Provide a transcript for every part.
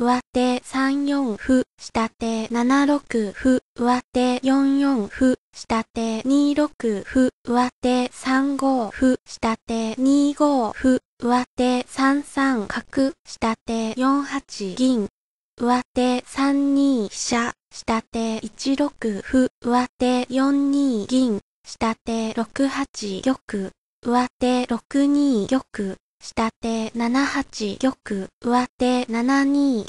上手3四歩、下手7六歩、上手4四歩、下手2六歩、上手3五歩、下手2五歩、上手3三角、下手4八銀。上手3二飛車、下手1六歩、上手4二銀、下手6八玉、上手6二玉。下手7八玉、上手7二玉、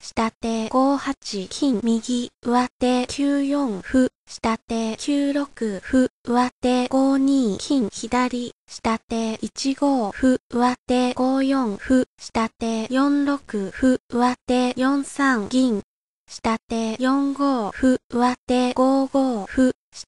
下手5八金、右、上手9四歩、下手9六歩、上手5二金、左、下手1五歩、上手5四歩、下手4六歩、上手4三銀、下手4五歩、上手5五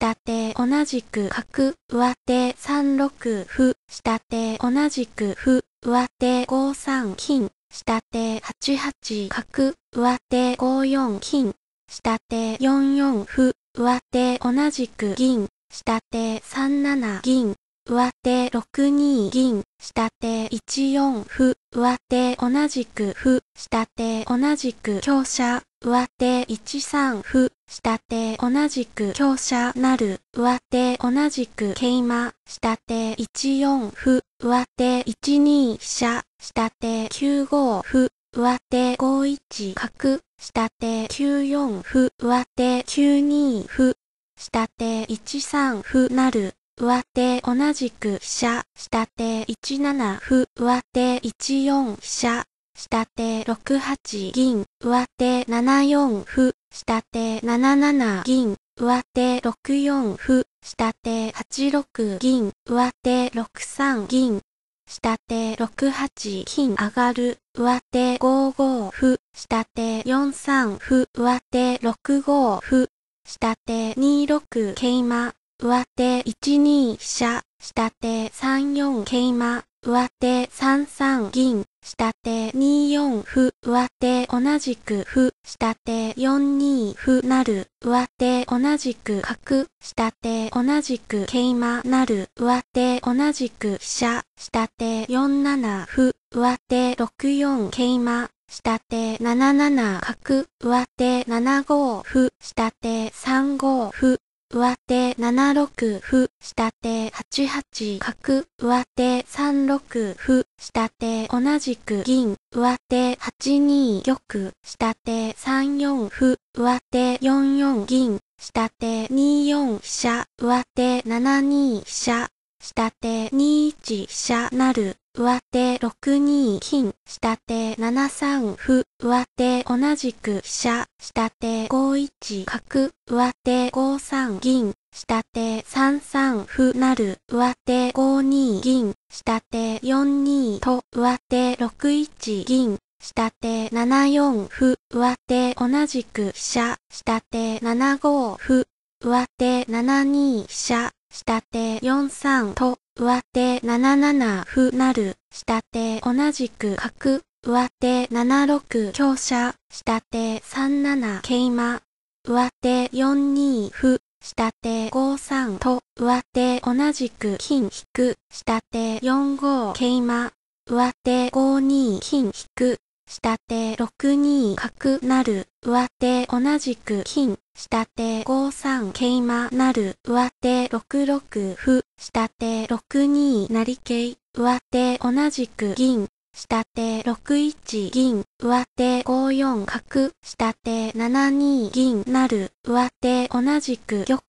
下手同じく角、上手三六歩、下手同じく歩、上手五三金、下手八八角、上手五四金、下手四四歩、上手同じく銀、下手三七銀、上手六二銀、下手一四歩、上手同じく歩、下手同じく強者、上手1三歩、下手同じく強者なる、上手同じく桂馬、下手1四歩、上手1二飛車、下手9五歩、上手5一角、下手9四歩、上手9二歩、下手1三歩なる、上手同じく飛車、下手1七歩、上手1四飛車、下手6八銀、上手7四歩、下手7七銀、上手6四歩、下手8六銀、上手6三銀、下手6八金上がる、上手5五歩、下手4三歩、上手6五歩、下手2六桂馬、上手1二飛車、下手3四桂馬、上手3三銀、下手2四歩、上手同じく歩、下手4二歩なる、上手同じく角、下手同じく桂馬なる、上手同じく飛車、下手4七歩、上手6四桂馬、下手7七角、上手7五歩、下手3五歩、上手7六歩、下手8八角、上手3六歩、下手同じく銀、上手8二玉、下手3四歩、上手4四銀、下手2四飛車、上手7二飛車、下手2一飛車なる。上手6二金、下手7三歩、上手同じく飛車、下手5一角、上手5三銀、下手3三歩なる、上手5二銀、下手4二と、上手6一銀、下手7四歩、上手同じく飛車、下手7五歩、上手7二飛車、下手4三と、上手7七歩なる、下手同じく角、上手7六強者、下手3七桂馬、上手4二歩、下手5三と、上手同じく金引く、下手4五桂馬、上手5二金引く、下手6二角なる、上手同じく金下手5三桂馬なる上手6六歩下手6二成桂上手同じく銀下手6一銀上手5四角下手7二銀なる上手同じく玉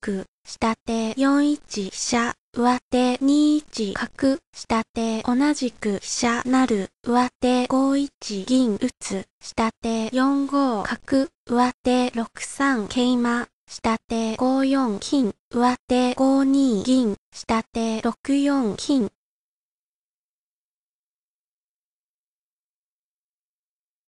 下手4一飛車上手2一角、下手同じく飛車なる、上手5一銀打つ、下手4五角、上手6三桂馬、下手5四金、上手5二銀、下手6四金。